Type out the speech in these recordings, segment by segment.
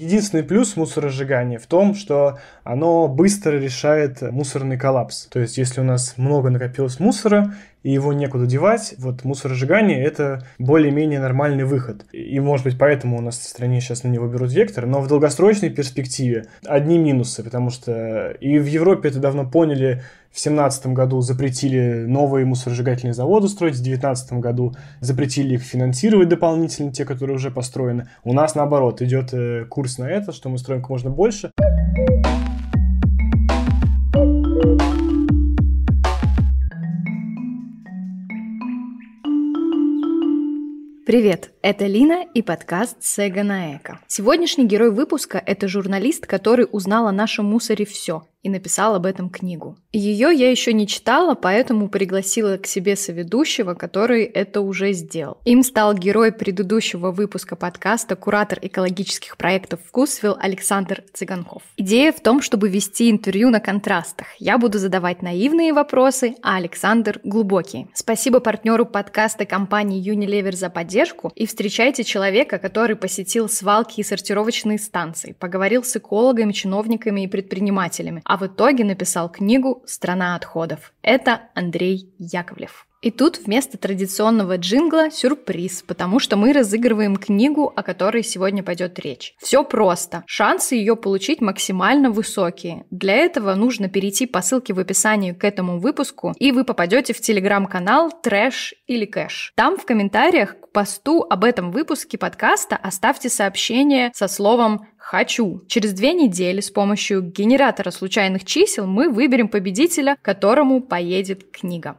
Единственный плюс мусоросжигания в том, что оно быстро решает мусорный коллапс. То есть, если у нас много накопилось мусора, и его некуда девать, вот мусоросжигание — это более-менее нормальный выход. И, может быть, поэтому у нас в стране сейчас на него берут вектор, но в долгосрочной перспективе одни минусы, потому что и в Европе это давно поняли, в семнадцатом году запретили новые мусоросжигательные заводы строить, в девятнадцатом году запретили их финансировать дополнительно, те, которые уже построены. У нас, наоборот, идет э, курс на это, что мы строим как можно больше. Привет! Это Лина и подкаст «Сега на эко». Сегодняшний герой выпуска – это журналист, который узнал о нашем мусоре все и написал об этом книгу. Ее я еще не читала, поэтому пригласила к себе соведущего, который это уже сделал. Им стал герой предыдущего выпуска подкаста куратор экологических проектов «Вкусвилл» Александр Цыганков. Идея в том, чтобы вести интервью на контрастах. Я буду задавать наивные вопросы, а Александр – глубокие. Спасибо партнеру подкаста компании Unilever за поддержку и встречайте человека, который посетил свалки и сортировочные станции, поговорил с экологами, чиновниками и предпринимателями, а в итоге написал книгу «Страна отходов». Это Андрей Яковлев. И тут вместо традиционного джингла сюрприз, потому что мы разыгрываем книгу, о которой сегодня пойдет речь. Все просто. Шансы ее получить максимально высокие. Для этого нужно перейти по ссылке в описании к этому выпуску, и вы попадете в телеграм-канал Трэш или Кэш. Там в комментариях посту об этом выпуске подкаста оставьте сообщение со словом «хочу». Через две недели с помощью генератора случайных чисел мы выберем победителя, которому поедет книга.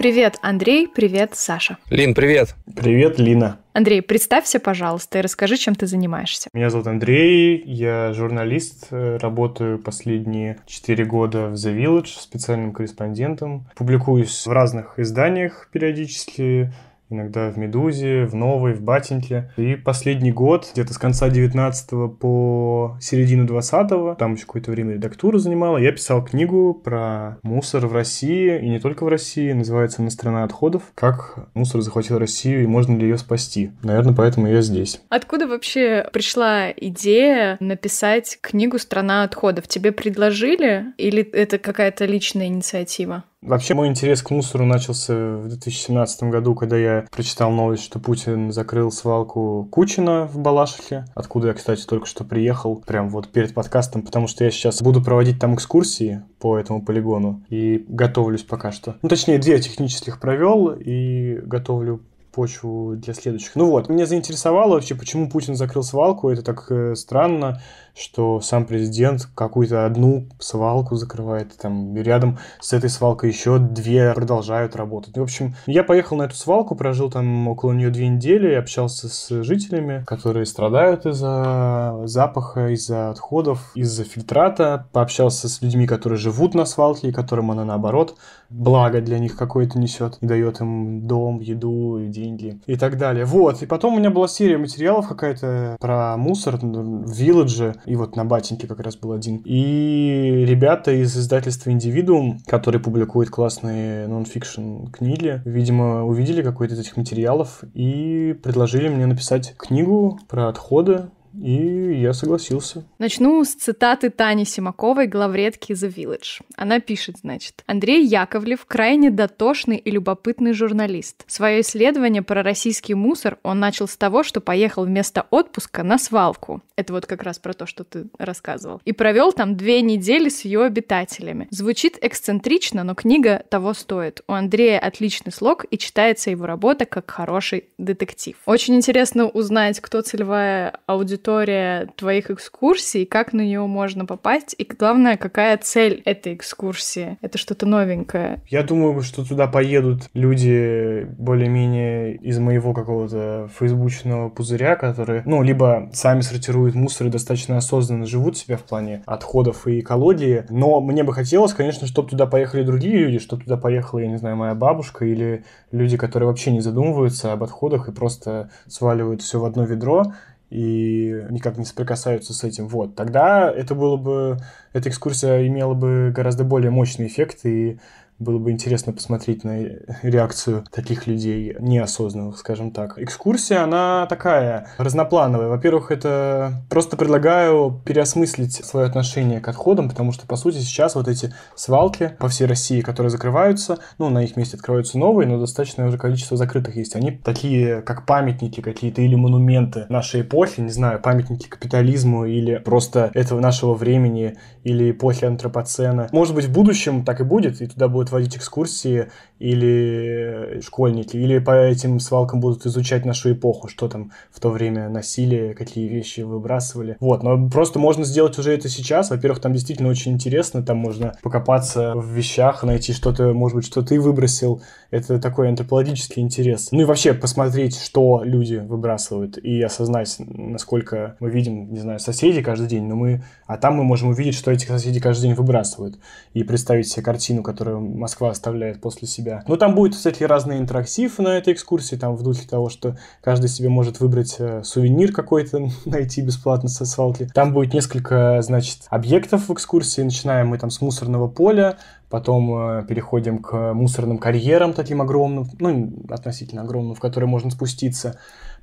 Привет, Андрей, привет, Саша. Лин, привет. Привет, Лина. Андрей, представься, пожалуйста, и расскажи, чем ты занимаешься. Меня зовут Андрей, я журналист, э, работаю последние 4 года в The Village специальным корреспондентом. Публикуюсь в разных изданиях периодически, иногда в «Медузе», в «Новой», в «Батеньке». И последний год, где-то с конца 19 по середину 20 там еще какое-то время редактура занимала, я писал книгу про мусор в России, и не только в России, называется «На страна отходов. Как мусор захватил Россию и можно ли ее спасти?» Наверное, поэтому я здесь. Откуда вообще пришла идея написать книгу «Страна отходов»? Тебе предложили или это какая-то личная инициатива? Вообще мой интерес к мусору начался в 2017 году, когда я прочитал новость, что Путин закрыл свалку Кучина в Балашихе, откуда я, кстати, только что приехал, прям вот перед подкастом, потому что я сейчас буду проводить там экскурсии по этому полигону и готовлюсь пока что. Ну, точнее, две технических провел и готовлю почву для следующих. Ну вот, меня заинтересовало вообще, почему Путин закрыл свалку, это так э, странно, что сам президент какую-то одну свалку закрывает, там рядом с этой свалкой еще две продолжают работать. В общем, я поехал на эту свалку, прожил там около нее две недели, общался с жителями, которые страдают из-за запаха, из-за отходов, из-за фильтрата, пообщался с людьми, которые живут на свалке, и которым она наоборот благо для них какое-то несет, и дает им дом, еду, деньги и так далее. Вот, и потом у меня была серия материалов какая-то про мусор, вилладжи, и вот на Батеньке как раз был один. И ребята из издательства «Индивидуум», которые публикуют классные нонфикшн книги, видимо, увидели какой-то из этих материалов и предложили мне написать книгу про отходы, и я согласился. Начну с цитаты Тани Симаковой, главредки The Village. Она пишет, значит, Андрей Яковлев крайне дотошный и любопытный журналист. Свое исследование про российский мусор он начал с того, что поехал вместо отпуска на свалку. Это вот как раз про то, что ты рассказывал. И провел там две недели с ее обитателями. Звучит эксцентрично, но книга того стоит. У Андрея отличный слог и читается его работа как хороший детектив. Очень интересно узнать, кто целевая аудитория аудитория твоих экскурсий, как на нее можно попасть, и главное, какая цель этой экскурсии. Это что-то новенькое. Я думаю, что туда поедут люди более-менее из моего какого-то фейсбучного пузыря, которые, ну, либо сами сортируют мусор и достаточно осознанно живут себя в плане отходов и экологии, но мне бы хотелось, конечно, чтобы туда поехали другие люди, чтобы туда поехала, я не знаю, моя бабушка или люди, которые вообще не задумываются об отходах и просто сваливают все в одно ведро, и никак не соприкасаются с этим. Вот, тогда это было бы, эта экскурсия имела бы гораздо более мощный эффект и было бы интересно посмотреть на реакцию таких людей, неосознанных, скажем так. Экскурсия, она такая, разноплановая. Во-первых, это просто предлагаю переосмыслить свое отношение к отходам, потому что, по сути, сейчас вот эти свалки по всей России, которые закрываются, ну, на их месте открываются новые, но достаточное уже количество закрытых есть. Они такие, как памятники какие-то или монументы нашей эпохи, не знаю, памятники капитализму или просто этого нашего времени, или эпохи антропоцена. Может быть, в будущем так и будет, и туда будет проводить экскурсии или э, школьники, или по этим свалкам будут изучать нашу эпоху, что там в то время носили, какие вещи выбрасывали. Вот, но просто можно сделать уже это сейчас. Во-первых, там действительно очень интересно, там можно покопаться в вещах, найти что-то, может быть, что ты выбросил. Это такой антропологический интерес. Ну и вообще посмотреть, что люди выбрасывают, и осознать, насколько мы видим, не знаю, соседей каждый день, но мы... А там мы можем увидеть, что эти соседи каждый день выбрасывают, и представить себе картину, которую Москва оставляет после себя себя. Но ну, там будет кстати, разные интерактив на этой экскурсии, там в духе того, что каждый себе может выбрать э, сувенир какой-то, найти бесплатно со свалки. Там будет несколько, значит, объектов в экскурсии. Начинаем мы там с мусорного поля, Потом э, переходим к мусорным карьерам таким огромным, ну, относительно огромным, в которые можно спуститься.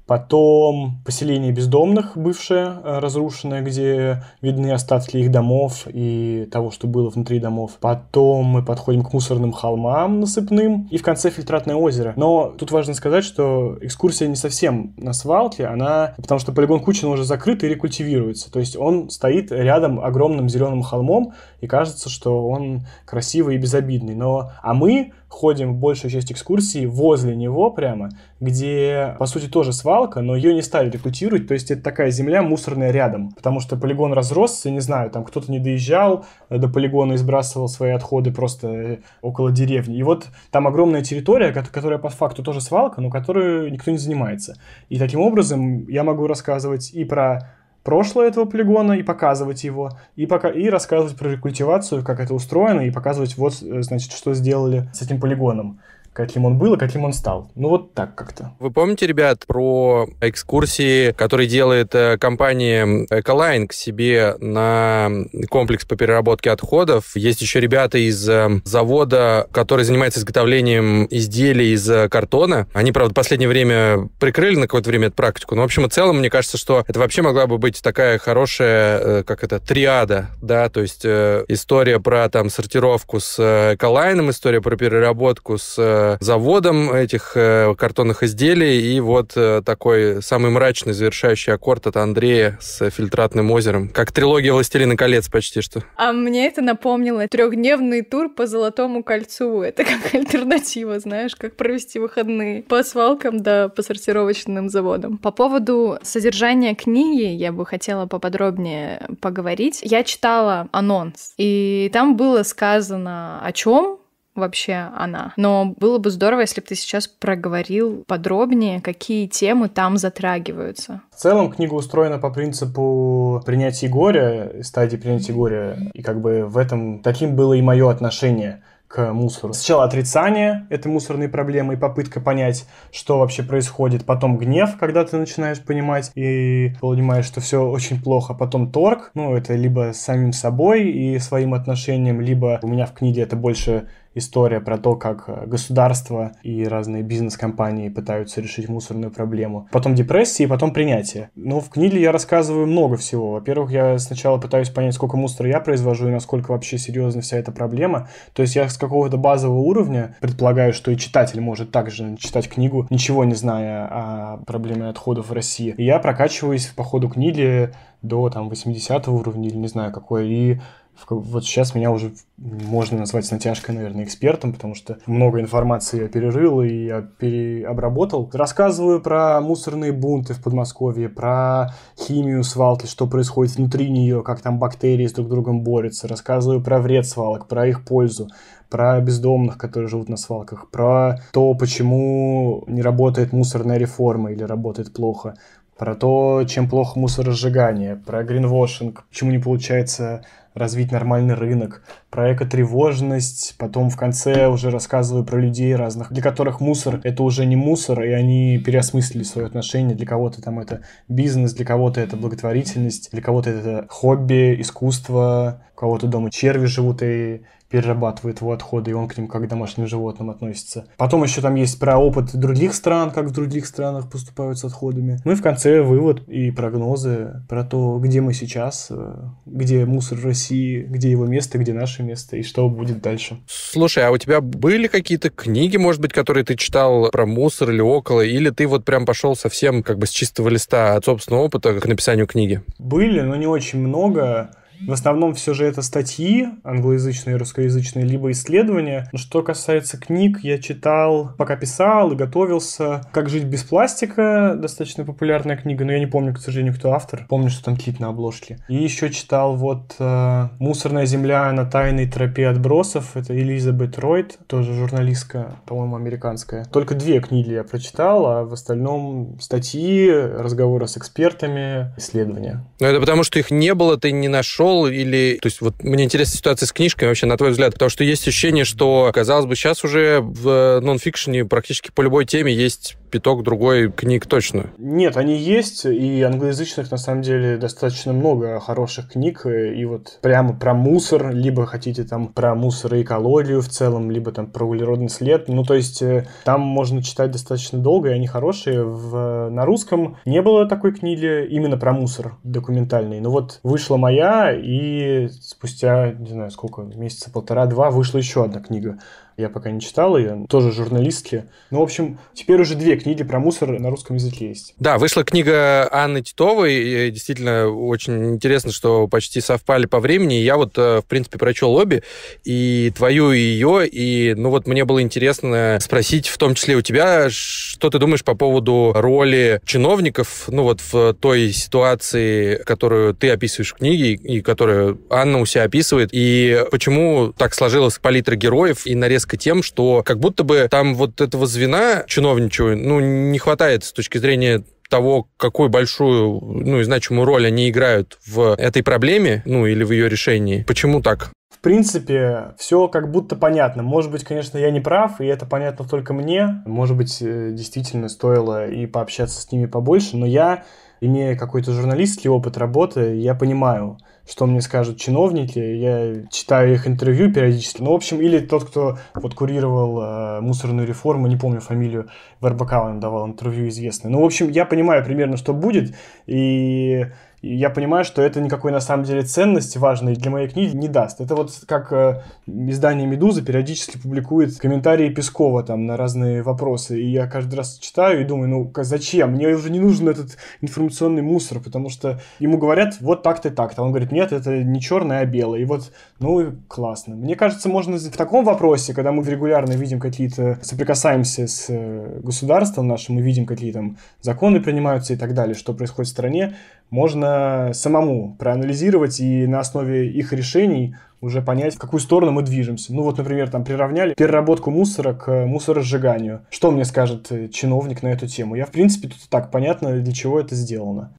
Потом поселение бездомных, бывшее, э, разрушенное, где видны остатки их домов и того, что было внутри домов. Потом мы подходим к мусорным холмам насыпным и в конце фильтратное озеро. Но тут важно сказать, что экскурсия не совсем на свалке, она... Потому что полигон Кучина уже закрыт и рекультивируется. То есть он стоит рядом огромным зеленым холмом и кажется, что он красивый и безобидный. Но... А мы ходим большую часть экскурсии возле него прямо, где, по сути, тоже свалка, но ее не стали рекрутировать, то есть это такая земля мусорная рядом, потому что полигон разросся, не знаю, там кто-то не доезжал э, до полигона и сбрасывал свои отходы просто э, около деревни. И вот там огромная территория, которая по факту тоже свалка, но которую никто не занимается. И таким образом я могу рассказывать и про прошлое этого полигона и показывать его, и, пока, и рассказывать про рекультивацию, как это устроено, и показывать вот, э, значит, что сделали с этим полигоном каким он был и каким он стал. Ну вот так как-то. Вы помните, ребят, про экскурсии, которые делает э, компания Эколайн к себе на комплекс по переработке отходов? Есть еще ребята из э, завода, который занимается изготовлением изделий из э, картона. Они, правда, в последнее время прикрыли на какое-то время эту практику. Но, в общем и целом, мне кажется, что это вообще могла бы быть такая хорошая, как это, триада, да, то есть история про там сортировку с Эколайном, история про переработку с заводом этих э, картонных изделий. И вот э, такой самый мрачный завершающий аккорд от Андрея с фильтратным озером. Как трилогия «Властелина колец» почти что. А мне это напомнило трехдневный тур по Золотому кольцу. Это как альтернатива, знаешь, как провести выходные по свалкам да по сортировочным заводам. По поводу содержания книги я бы хотела поподробнее поговорить. Я читала анонс, и там было сказано о чем вообще она. Но было бы здорово, если бы ты сейчас проговорил подробнее, какие темы там затрагиваются. В целом книга устроена по принципу принятия горя, стадии принятия горя, и как бы в этом таким было и мое отношение к мусору. Сначала отрицание этой мусорной проблемы и попытка понять, что вообще происходит. Потом гнев, когда ты начинаешь понимать и понимаешь, что все очень плохо. Потом торг, ну это либо с самим собой и своим отношением, либо у меня в книге это больше история про то, как э, государство и разные бизнес-компании пытаются решить мусорную проблему. Потом депрессии, и потом принятие. Но ну, в книге я рассказываю много всего. Во-первых, я сначала пытаюсь понять, сколько мусора я произвожу и насколько вообще серьезна вся эта проблема. То есть я с какого-то базового уровня предполагаю, что и читатель может также читать книгу, ничего не зная о проблеме отходов в России. И я прокачиваюсь по ходу книги до там 80 уровня или не знаю какой, и вот сейчас меня уже можно назвать с натяжкой, наверное, экспертом, потому что много информации я пережил и я переобработал. Рассказываю про мусорные бунты в Подмосковье, про химию свалки, что происходит внутри нее, как там бактерии с друг другом борются. Рассказываю про вред свалок, про их пользу, про бездомных, которые живут на свалках, про то, почему не работает мусорная реформа или работает плохо, про то, чем плохо мусоросжигание, про гринвошинг, почему не получается развить нормальный рынок, про тревожность, потом в конце уже рассказываю про людей разных, для которых мусор — это уже не мусор, и они переосмыслили свое отношение, для кого-то там это бизнес, для кого-то это благотворительность, для кого-то это хобби, искусство, у кого-то дома черви живут, и перерабатывает его отходы, и он к ним как к домашним животным относится. Потом еще там есть про опыт других стран, как в других странах поступают с отходами. Ну и в конце вывод и прогнозы про то, где мы сейчас, э, где мусор в России, где его место, где наше место, и что будет дальше. Слушай, а у тебя были какие-то книги, может быть, которые ты читал про мусор или около, или ты вот прям пошел совсем как бы с чистого листа от собственного опыта к написанию книги? Были, но не очень много. В основном все же это статьи англоязычные, и русскоязычные, либо исследования. Что касается книг, я читал, пока писал и готовился. «Как жить без пластика» достаточно популярная книга, но я не помню, к сожалению, кто автор. Помню, что там кит на обложке. И еще читал вот э, «Мусорная земля на тайной тропе отбросов». Это Элизабет Ройд, тоже журналистка, по-моему, американская. Только две книги я прочитал, а в остальном статьи, разговоры с экспертами, исследования. Но ну, это потому, что их не было, ты не нашел пришел или... То есть вот мне интересна ситуация с книжками вообще, на твой взгляд, потому что есть ощущение, что, казалось бы, сейчас уже в э, нонфикшене практически по любой теме есть пяток другой книг точно. Нет, они есть, и англоязычных на самом деле достаточно много хороших книг, и вот прямо про мусор, либо хотите там про мусор и экологию в целом, либо там про углеродный след, ну то есть э, там можно читать достаточно долго, и они хорошие. В, на русском не было такой книги именно про мусор документальной, но вот вышла моя, и спустя, не знаю сколько, месяца полтора-два вышла еще одна книга я пока не читал ее, тоже журналистки. Ну, в общем, теперь уже две книги про мусор на русском языке есть. Да, вышла книга Анны Титовой. И э, действительно, очень интересно, что почти совпали по времени. Я вот, э, в принципе, прочел обе, и твою, и ее. И, ну, вот мне было интересно спросить, в том числе у тебя, что ты думаешь по поводу роли чиновников, ну, вот в той ситуации, которую ты описываешь в книге, и которую Анна у себя описывает, и почему так сложилась палитра героев и нарезка близко тем, что как будто бы там вот этого звена чиновничего, ну, не хватает с точки зрения того, какую большую, ну, и значимую роль они играют в этой проблеме, ну, или в ее решении. Почему так? В принципе, все как будто понятно. Может быть, конечно, я не прав, и это понятно только мне. Может быть, э, действительно стоило и пообщаться с ними побольше, но я, имея какой-то журналистский опыт работы, я понимаю, что мне скажут чиновники, я читаю их интервью периодически. Ну, в общем, или тот, кто вот курировал э, мусорную реформу, не помню фамилию, в РБК он давал интервью известное. Ну, в общем, я понимаю примерно, что будет, и и я понимаю, что это никакой на самом деле ценности важной для моей книги не даст. Это вот как э, издание «Медуза» периодически публикует комментарии Пескова там на разные вопросы. И я каждый раз читаю и думаю, ну зачем? Мне уже не нужен этот информационный мусор, потому что ему говорят вот так-то и так-то. А он говорит, нет, это не черное, а белое. И вот, ну классно. Мне кажется, можно в таком вопросе, когда мы регулярно видим какие-то, соприкасаемся с э, государством нашим, мы видим какие там законы принимаются и так далее, что происходит в стране, можно самому проанализировать и на основе их решений уже понять, в какую сторону мы движемся. Ну вот, например, там приравняли переработку мусора к э, мусоросжиганию. Что мне скажет э, чиновник на эту тему? Я, в принципе, тут так понятно, для чего это сделано.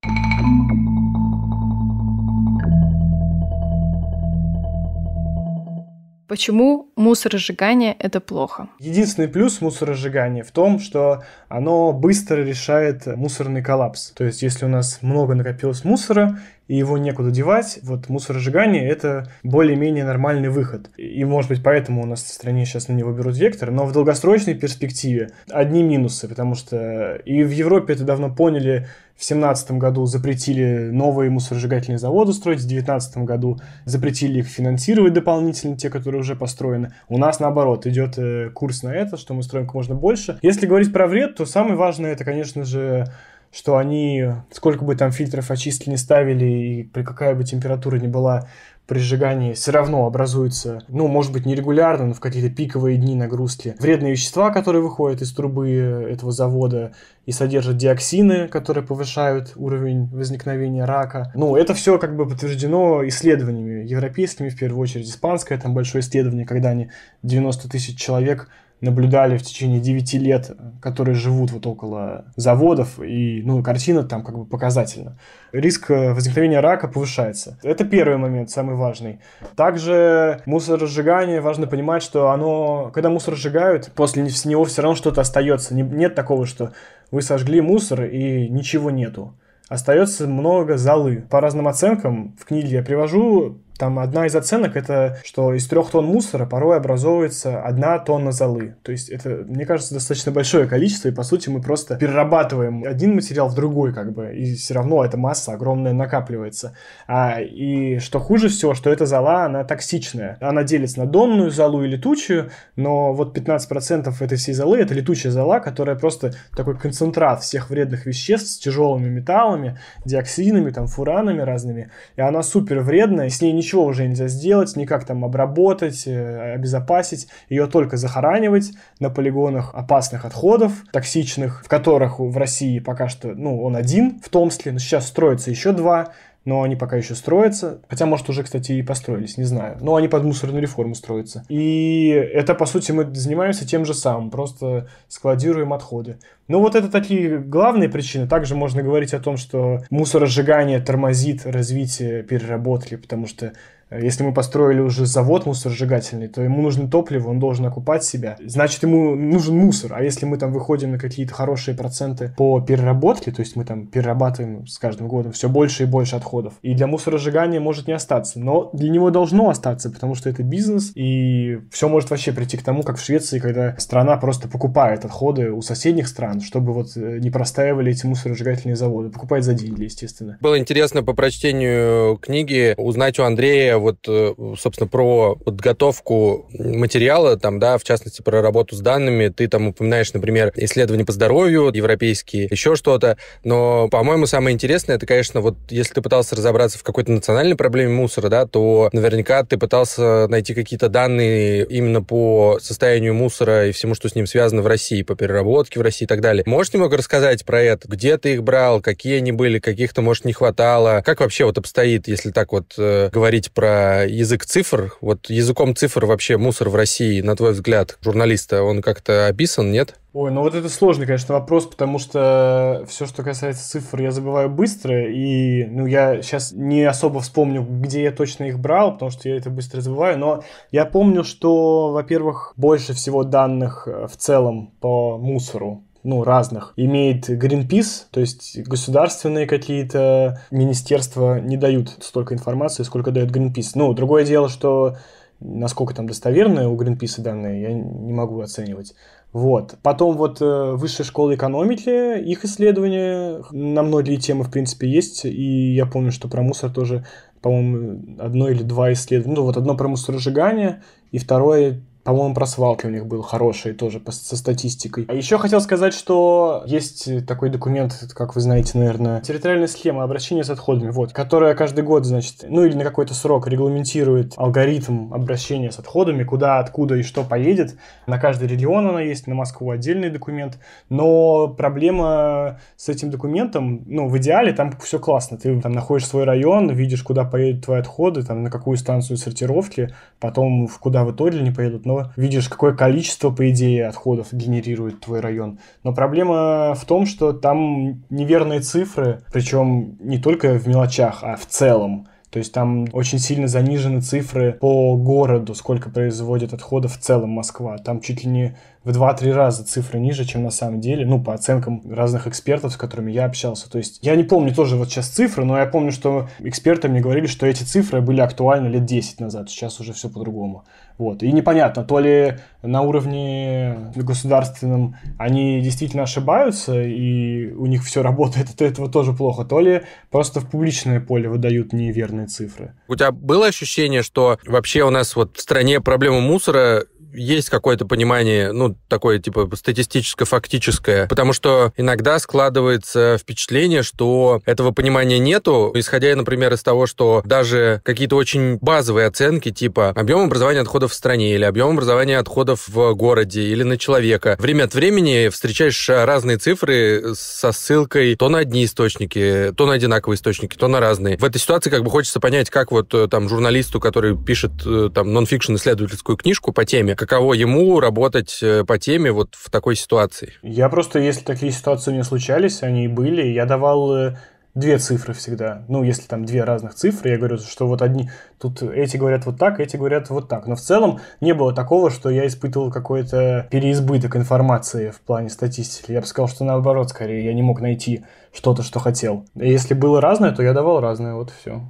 Почему мусоросжигание – это плохо? Единственный плюс мусоросжигания в том, что оно быстро решает мусорный коллапс. То есть, если у нас много накопилось мусора, и его некуда девать, вот мусоросжигание — это более-менее нормальный выход. И, может быть, поэтому у нас в стране сейчас на него берут вектор, но в долгосрочной перспективе одни минусы, потому что и в Европе это давно поняли, в семнадцатом году запретили новые мусоросжигательные заводы строить, в девятнадцатом году запретили их финансировать дополнительно, те, которые уже построены. У нас, наоборот, идет э, курс на это, что мы строим как можно больше. Если говорить про вред, то самое важное это, конечно же, что они, сколько бы там фильтров очистки не ставили и при какая бы температура ни была при сжигании, все равно образуются, ну, может быть, нерегулярно, но в какие-то пиковые дни нагрузки. Вредные вещества, которые выходят из трубы этого завода и содержат диоксины, которые повышают уровень возникновения рака. Ну, это все как бы подтверждено исследованиями европейскими, в первую очередь испанское, там большое исследование, когда они 90 тысяч человек наблюдали в течение 9 лет, которые живут вот около заводов, и, ну, картина там как бы показательна. Риск э, возникновения рака повышается. Это первый момент, самый важный. Также мусоросжигание, важно понимать, что оно, когда мусор сжигают, после него все равно что-то остается. Нет такого, что вы сожгли мусор и ничего нету остается много золы. По разным оценкам, в книге я привожу, там одна из оценок это, что из трех тонн мусора порой образовывается одна тонна золы. То есть это, мне кажется, достаточно большое количество, и по сути мы просто перерабатываем один материал в другой, как бы, и все равно эта масса огромная накапливается. А, и что хуже всего, что эта зола, она токсичная. Она делится на донную золу и летучую, но вот 15% этой всей золы это летучая зола, которая просто такой концентрат всех вредных веществ с тяжелыми металлами, диоксинами, там, фуранами разными, и она супер вредная, и с ней ничего ничего уже нельзя сделать, никак там обработать, э, обезопасить, ее только захоранивать на полигонах опасных отходов, токсичных, в которых в России пока что, ну, он один в Томске, но сейчас строится еще два, но они пока еще строятся. Хотя, может, уже, кстати, и построились, не знаю. Но они под мусорную реформу строятся. И это, по сути, мы занимаемся тем же самым, просто складируем отходы. Ну, вот это такие главные причины. Также можно говорить о том, что мусоросжигание тормозит развитие переработки, потому что если мы построили уже завод мусоросжигательный, то ему нужно топливо, он должен окупать себя. Значит, ему нужен мусор. А если мы там выходим на какие-то хорошие проценты по переработке, то есть мы там перерабатываем с каждым годом все больше и больше отходов, и для мусоросжигания может не остаться. Но для него должно остаться, потому что это бизнес, и все может вообще прийти к тому, как в Швеции, когда страна просто покупает отходы у соседних стран, чтобы вот э, не простаивали эти мусоросжигательные заводы. Покупает за деньги, естественно. Было интересно по прочтению книги узнать у Андрея вот, э, собственно, про подготовку материала, там, да, в частности, про работу с данными. Ты там упоминаешь, например, исследования по здоровью европейские, еще что-то. Но, по-моему, самое интересное, это, конечно, вот если ты пытался разобраться в какой-то национальной проблеме мусора, да, то наверняка ты пытался найти какие-то данные именно по состоянию мусора и всему, что с ним связано в России, по переработке в России и так далее. Можешь немного рассказать про это? Где ты их брал? Какие они были? Каких-то, может, не хватало? Как вообще вот обстоит, если так вот э, говорить про про язык цифр. Вот языком цифр вообще мусор в России, на твой взгляд, журналиста, он как-то описан, нет? Ой, ну вот это сложный, конечно, вопрос, потому что все, что касается цифр, я забываю быстро, и ну, я сейчас не особо вспомню, где я точно их брал, потому что я это быстро забываю, но я помню, что, во-первых, больше всего данных э, в целом по мусору ну, разных. Имеет Greenpeace, то есть государственные какие-то министерства не дают столько информации, сколько дает Greenpeace. Ну, другое дело, что насколько там достоверные у Greenpeace данные, я не могу оценивать. Вот. Потом вот э, высшая школа экономики, их исследования на многие темы, в принципе, есть. И я помню, что про мусор тоже, по-моему, одно или два исследования. Ну, вот одно про мусоросжигание, и второе по-моему, про свалки у них был хороший тоже по, со статистикой. А еще хотел сказать, что есть такой документ, как вы знаете, наверное, территориальная схема обращения с отходами, вот, которая каждый год, значит, ну или на какой-то срок регламентирует алгоритм обращения с отходами, куда, откуда и что поедет. На каждый регион она есть, на Москву отдельный документ. Но проблема с этим документом, ну, в идеале там все классно. Ты там находишь свой район, видишь, куда поедут твои отходы, там, на какую станцию сортировки, потом в куда в итоге не поедут. Но видишь, какое количество, по идее, отходов генерирует твой район. Но проблема в том, что там неверные цифры, причем не только в мелочах, а в целом. То есть там очень сильно занижены цифры по городу, сколько производит отходов в целом Москва. Там чуть ли не в 2-3 раза цифры ниже, чем на самом деле, ну, по оценкам разных экспертов, с которыми я общался. То есть я не помню тоже вот сейчас цифры, но я помню, что эксперты мне говорили, что эти цифры были актуальны лет 10 назад, сейчас уже все по-другому. Вот. И непонятно, то ли на уровне государственном они действительно ошибаются, и у них все работает от этого тоже плохо, то ли просто в публичное поле выдают неверные цифры. У тебя было ощущение, что вообще у нас вот в стране проблема мусора есть какое-то понимание, ну, такое, типа, статистическо-фактическое, потому что иногда складывается впечатление, что этого понимания нету, исходя, например, из того, что даже какие-то очень базовые оценки, типа объем образования отходов в стране или объем образования отходов в городе или на человека, время от времени встречаешь разные цифры со ссылкой то на одни источники, то на одинаковые источники, то на разные. В этой ситуации как бы хочется понять, как вот э, там журналисту, который пишет э, там нон-фикшон нонфикшн исследовательскую книжку по теме, каково ему работать э, по теме вот в такой ситуации? Я просто, если такие ситуации у меня случались, они и были, я давал э, две цифры всегда. Ну, если там две разных цифры, я говорю, что вот одни... Тут эти говорят вот так, эти говорят вот так. Но в целом не было такого, что я испытывал какой-то переизбыток информации в плане статистики. Я бы сказал, что наоборот, скорее, я не мог найти что-то, что хотел. если было разное, то я давал разное, вот все.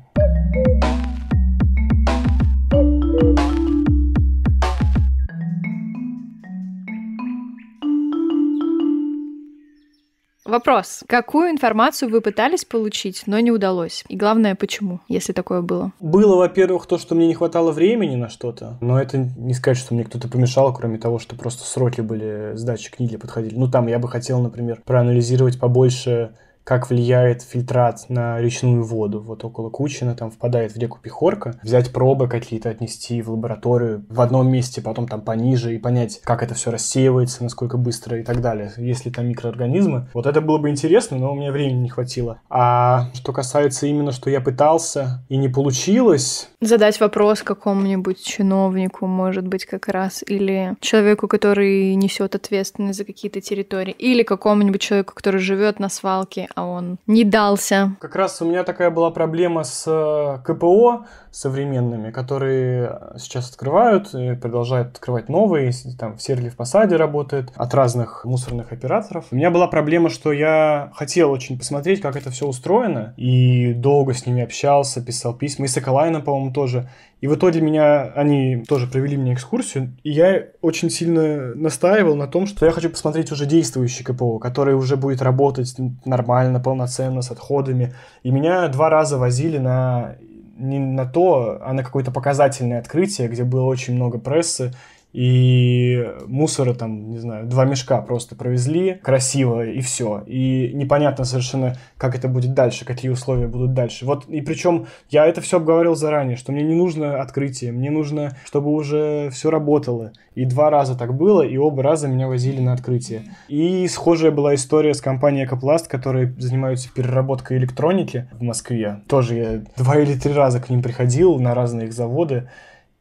Вопрос. Какую информацию вы пытались получить, но не удалось? И главное, почему, если такое было? Было, во-первых, то, что мне не хватало времени на что-то, но это не сказать, что мне кто-то помешал, кроме того, что просто сроки были сдачи книги подходили. Ну, там я бы хотел, например, проанализировать побольше как влияет фильтрат на речную воду. Вот около Кучина там впадает в реку Пехорка. Взять пробы какие-то, отнести в лабораторию в одном месте, потом там пониже и понять, как это все рассеивается, насколько быстро и так далее. Если там микроорганизмы. Вот это было бы интересно, но у меня времени не хватило. А что касается именно, что я пытался и не получилось... Задать вопрос какому-нибудь чиновнику, может быть, как раз, или человеку, который несет ответственность за какие-то территории, или какому-нибудь человеку, который живет на свалке, а он не дался. Как раз у меня такая была проблема с э, КПО современными, которые сейчас открывают, и продолжают открывать новые, там в Серле в Посаде работает, от разных мусорных операторов. У меня была проблема, что я хотел очень посмотреть, как это все устроено, и долго с ними общался, писал письма, и с Эколайном, по-моему, тоже. И в итоге меня, они тоже провели мне экскурсию, и я очень сильно настаивал на том, что я хочу посмотреть уже действующий КПО, который уже будет работать нормально, полноценно, с отходами. И меня два раза возили на не на то, а на какое-то показательное открытие, где было очень много прессы, и мусора там, не знаю, два мешка просто провезли, красиво и все. И непонятно совершенно, как это будет дальше, какие условия будут дальше. Вот, и причем я это все обговорил заранее, что мне не нужно открытие, мне нужно, чтобы уже все работало. И два раза так было, и оба раза меня возили на открытие. И схожая была история с компанией Экопласт, которые занимаются переработкой электроники в Москве. Тоже я два или три раза к ним приходил на разные их заводы.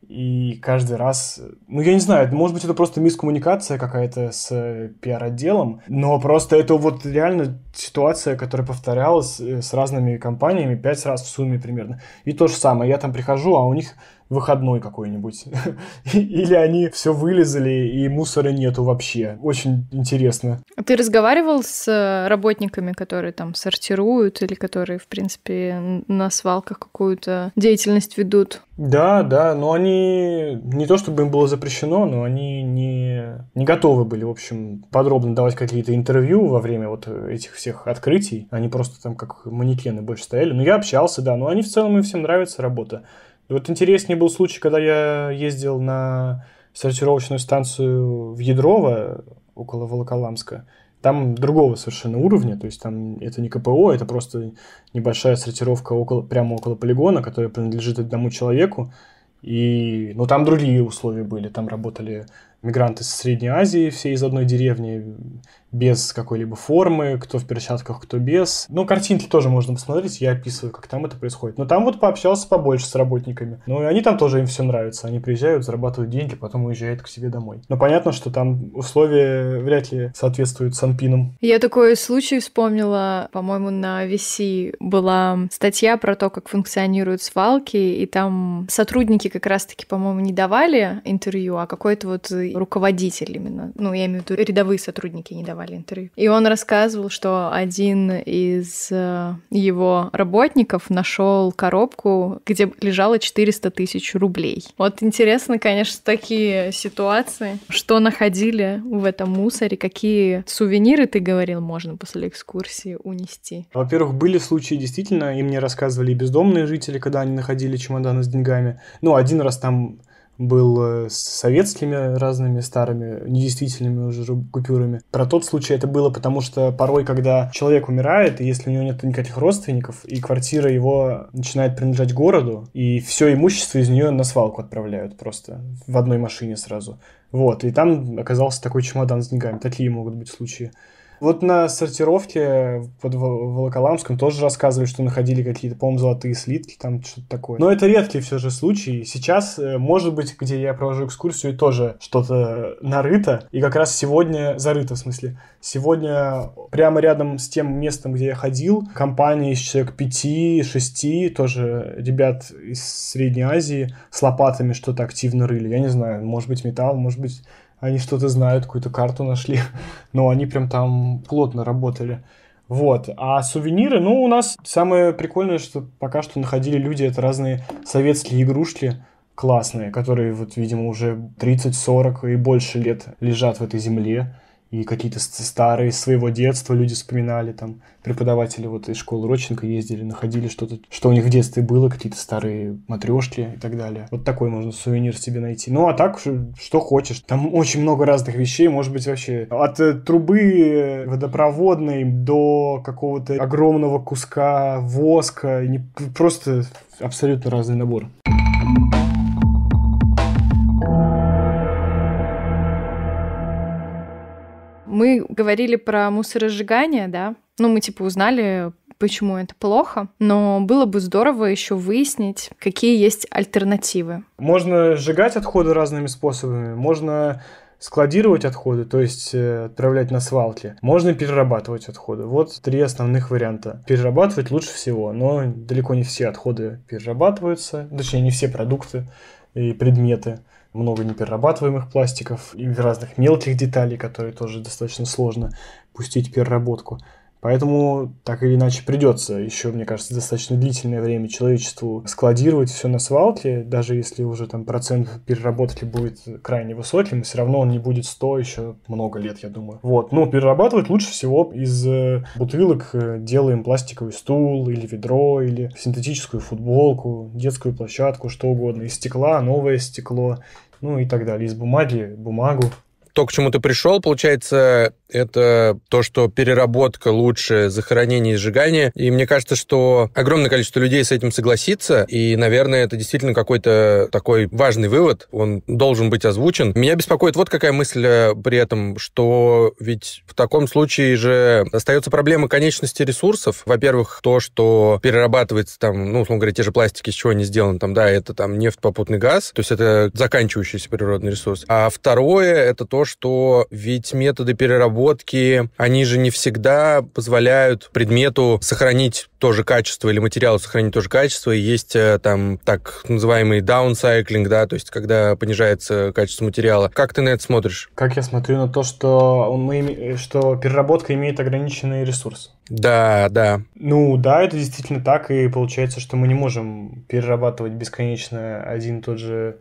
И каждый раз, ну я не знаю, может быть это просто мискоммуникация какая-то с э, пиар-отделом, но просто это вот реально ситуация, которая повторялась э, с разными компаниями пять раз в сумме примерно. И то же самое, я там прихожу, а у них выходной какой-нибудь. Или они все вылезали, и мусора нету вообще. Очень интересно. А ты разговаривал с э, работниками, которые там сортируют или которые, в принципе, на свалках какую-то деятельность ведут? Да, да, но они не то чтобы им было запрещено, но они не, не готовы были, в общем, подробно давать какие-то интервью во время вот этих всех открытий. Они просто там как манекены больше стояли. Но ну, я общался, да, но они в целом им всем нравится работа вот интереснее был случай, когда я ездил на сортировочную станцию в Ядрово, около Волоколамска. Там другого совершенно уровня, то есть там это не КПО, это просто небольшая сортировка около, прямо около полигона, которая принадлежит одному человеку. И, ну, там другие условия были, там работали мигранты из Средней Азии, все из одной деревни, без какой-либо формы, кто в перчатках, кто без. Ну, картинки тоже можно посмотреть, я описываю, как там это происходит. Но там вот пообщался побольше с работниками. Ну, и они там тоже им все нравится. Они приезжают, зарабатывают деньги, потом уезжают к себе домой. Но понятно, что там условия вряд ли соответствуют санпинам. Я такой случай вспомнила, по-моему, на VC была статья про то, как функционируют свалки, и там сотрудники как раз-таки, по-моему, не давали интервью, а какой-то вот первый руководитель именно, ну, я имею в виду, рядовые сотрудники не давали интервью. И он рассказывал, что один из э, его работников нашел коробку, где лежало 400 тысяч рублей. Вот интересно, конечно, такие ситуации. Что находили в этом мусоре? Какие сувениры, ты говорил, можно после экскурсии унести? Во-первых, были случаи действительно, и мне рассказывали и бездомные жители, когда они находили чемоданы с деньгами. Ну, один раз там был э, с советскими разными старыми недействительными уже купюрами. Про тот случай это было потому, что порой, когда человек умирает, и если у него нет никаких родственников, и квартира его начинает принадлежать городу, и все имущество из нее на свалку отправляют просто в одной машине сразу. Вот, и там оказался такой чемодан с деньгами. Такие могут быть случаи. Вот на сортировке под Волоколамском тоже рассказывали, что находили какие-то, по-моему, золотые слитки, там что-то такое. Но это редкий все же случай. Сейчас, э, может быть, где я провожу экскурсию, тоже что-то нарыто. И как раз сегодня, зарыто в смысле, сегодня прямо рядом с тем местом, где я ходил, компания из человек пяти-шести тоже ребят из Средней Азии с лопатами что-то активно рыли. Я не знаю, может быть, металл, может быть, они что-то знают, какую-то карту нашли, но они прям там плотно работали. Вот. А сувениры, ну, у нас самое прикольное, что пока что находили люди, это разные советские игрушки классные, которые, вот, видимо, уже 30-40 и больше лет лежат в этой земле и какие-то старые своего детства люди вспоминали, там, преподаватели вот из школы Роченко ездили, находили что-то, что у них в детстве было, какие-то старые матрешки и так далее. Вот такой можно сувенир себе найти. Ну, а так, что хочешь. Там очень много разных вещей, может быть, вообще от э, трубы э, водопроводной до какого-то огромного куска воска, не, просто абсолютно разный набор. Мы говорили про мусоросжигание, да? Ну, мы типа узнали почему это плохо, но было бы здорово еще выяснить, какие есть альтернативы. Можно сжигать отходы разными способами, можно складировать отходы, то есть э, отправлять на свалки. Можно перерабатывать отходы. Вот три основных варианта. Перерабатывать лучше всего, но далеко не все отходы перерабатываются, точнее не все продукты и предметы много неперерабатываемых пластиков и разных мелких деталей, которые тоже достаточно сложно пустить переработку. Поэтому так или иначе придется еще, мне кажется, достаточно длительное время человечеству складировать все на свалке, даже если уже там процент переработки будет крайне высоким, все равно он не будет 100 еще много лет, я думаю. Вот, но ну, перерабатывать лучше всего из э, бутылок э, делаем пластиковый стул или ведро, или синтетическую футболку, детскую площадку, что угодно, из стекла новое стекло, ну и так далее, из бумаги бумагу то, к чему ты пришел, получается, это то, что переработка лучше захоронение и сжигание, И мне кажется, что огромное количество людей с этим согласится. И, наверное, это действительно какой-то такой важный вывод. Он должен быть озвучен. Меня беспокоит вот какая мысль э, при этом, что ведь в таком случае же остается проблема конечности ресурсов. Во-первых, то, что перерабатывается там, ну, условно говоря, те же пластики, из чего они сделаны, там, да, это там нефть, попутный газ, то есть это заканчивающийся природный ресурс. А второе, это то, что ведь методы переработки, они же не всегда позволяют предмету сохранить тоже качество или материалу сохранить тоже качество. И есть э, там так называемый downcycling, да, то есть когда понижается качество материала. Как ты на это смотришь? Как я смотрю на то, что, мы, что переработка имеет ограниченный ресурс. Да, да. Ну да, это действительно так, и получается, что мы не можем перерабатывать бесконечно один и тот же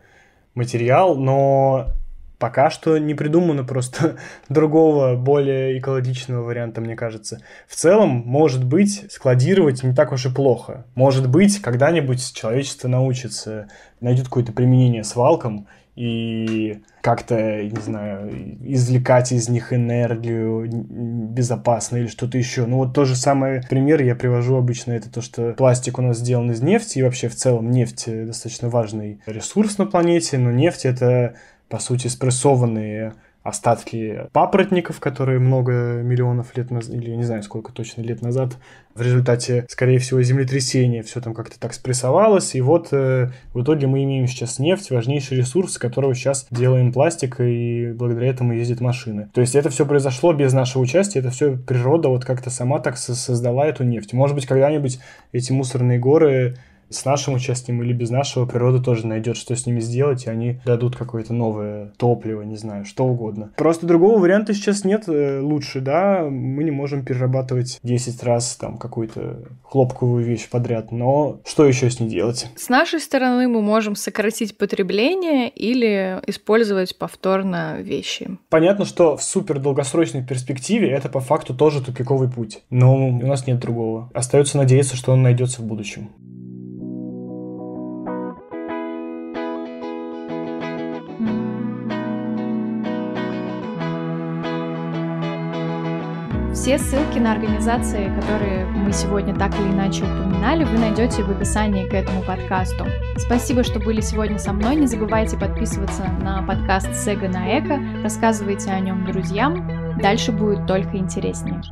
материал, но Пока что не придумано просто другого, более экологичного варианта, мне кажется. В целом, может быть, складировать не так уж и плохо. Может быть, когда-нибудь человечество научится, найдет какое-то применение свалкам и как-то, не знаю, извлекать из них энергию безопасно или что-то еще. Ну вот тот же самый пример я привожу обычно, это то, что пластик у нас сделан из нефти, и вообще в целом нефть э, достаточно важный ресурс на планете, но нефть это по сути, спрессованные остатки папоротников, которые много миллионов лет назад, или не знаю сколько точно лет назад, в результате, скорее всего, землетрясения все там как-то так спрессовалось, и вот э, в итоге мы имеем сейчас нефть, важнейший ресурс, с которого сейчас делаем пластик, и благодаря этому ездят машины. То есть это все произошло без нашего участия, это все природа вот как-то сама так создала эту нефть. Может быть, когда-нибудь эти мусорные горы с нашим участием или без нашего, природа тоже найдет, что с ними сделать, и они дадут какое-то новое топливо, не знаю, что угодно. Просто другого варианта сейчас нет э, лучше, да, мы не можем перерабатывать 10 раз там какую-то хлопковую вещь подряд, но что еще с ней делать? С нашей стороны мы можем сократить потребление или использовать повторно вещи. Понятно, что в супер долгосрочной перспективе это по факту тоже тупиковый путь, но у нас нет другого. Остается надеяться, что он найдется в будущем. Все ссылки на организации, которые мы сегодня так или иначе упоминали, вы найдете в описании к этому подкасту. Спасибо, что были сегодня со мной. Не забывайте подписываться на подкаст Сега на Эко, рассказывайте о нем друзьям. Дальше будет только интереснее.